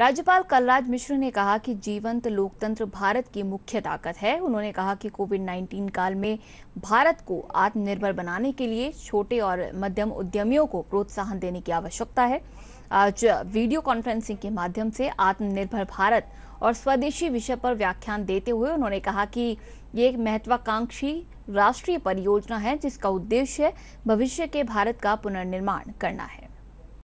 राज्यपाल कलराज मिश्र ने कहा कि जीवंत लोकतंत्र भारत की मुख्य ताकत है उन्होंने कहा कि कोविड 19 काल में भारत को आत्मनिर्भर बनाने के लिए छोटे और मध्यम उद्यमियों को प्रोत्साहन देने की आवश्यकता है आज वीडियो कॉन्फ्रेंसिंग के माध्यम से आत्मनिर्भर भारत और स्वदेशी विषय पर व्याख्यान देते हुए उन्होंने कहा कि ये एक महत्वाकांक्षी राष्ट्रीय परियोजना है जिसका उद्देश्य भविष्य के भारत का पुनर्निर्माण करना है